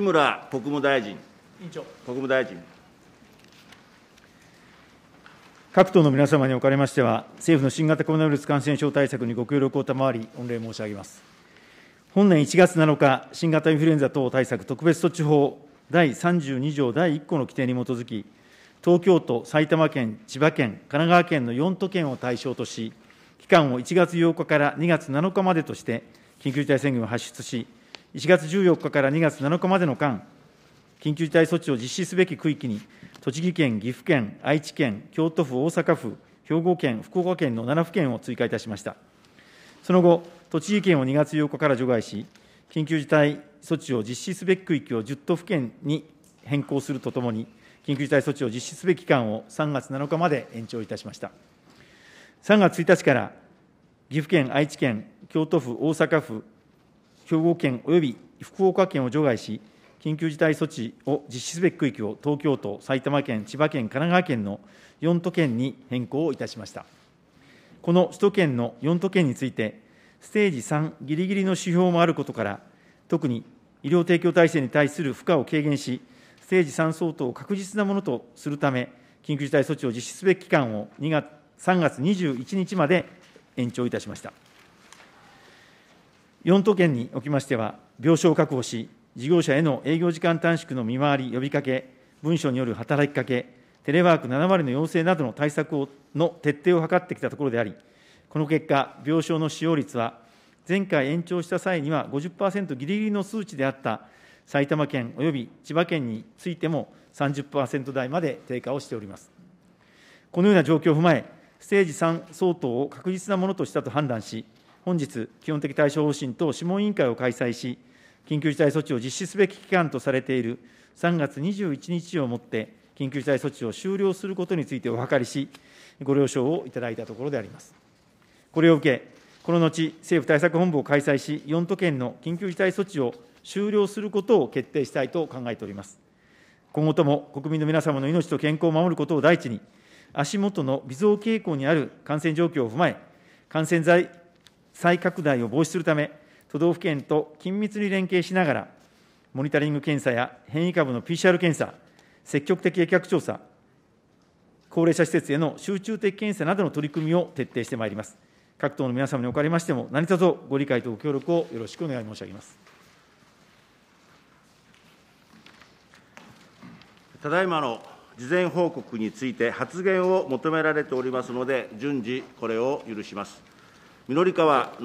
村国務大臣。国務大臣各党の皆様におかれましては、政府の新型コロナウイルス感染症対策にご協力を賜り、御礼申し上げます。本年1月7日、新型インフルエンザ等対策特別措置法第32条第1項の規定に基づき、東京都、埼玉県、千葉県、神奈川県の4都県を対象とし、期間を1月8日から2月7日までとして、緊急事態宣言を発出し、1月14日から2月7日までの間、緊急事態措置を実施すべき区域に、栃木県、岐阜県、愛知県、京都府、大阪府、兵庫県、福岡県の7府県を追加いたしました。その後、栃木県を2月8日から除外し、緊急事態措置を実施すべき区域を10都府県に変更するとともに、緊急事態措置を実施すべき期間を3月7日まで延長いたしました。3月1日から岐阜県、愛知県、京都府、大阪府、兵庫県および福岡県を除外し、緊急事態措置を実施すべき区域を東京都、埼玉県、千葉県、神奈川県の4都県に変更をいたしました。この首都圏の4都県について、ステージ3ぎりぎりの指標もあることから、特に医療提供体制に対する負荷を軽減し、ステージ3相当を確実なものとするため、緊急事態措置を実施すべき期間を2月3月21日まで延長いたしました。4都県におきましては、病床を確保し、事業者への営業時間短縮の見回り、呼びかけ、文書による働きかけ、テレワーク7割の要請などの対策をの徹底を図ってきたところであり、この結果、病床の使用率は、前回延長した際には50%ぎりぎりの数値であった埼玉県および千葉県についても30%台まで低下をしております。このような状況を踏まえ、ステージ3相当を確実なものとしたと判断し、本日、基本的対処方針等諮問委員会を開催し、緊急事態措置を実施すべき期間とされている3月21日をもって、緊急事態措置を終了することについてお諮りし、ご了承をいただいたところであります。これを受け、この後、政府対策本部を開催し、4都県の緊急事態措置を終了することを決定したいと考えております。今後とも国民の皆様の命と健康を守ることを第一に、足元の微増傾向にある感染状況を踏まえ、感染再拡大を防止するため、都道府県と緊密に連携しながら、モニタリング検査や変異株の PCR 検査、積極的疫学調査、高齢者施設への集中的検査などの取り組みを徹底してまいります。各党の皆様におかれましても、何卒ご理解とご協力をよろしくお願い申し上げます。ただいまの事前報告について発言を求められておりますので、順次、これを許します。緑川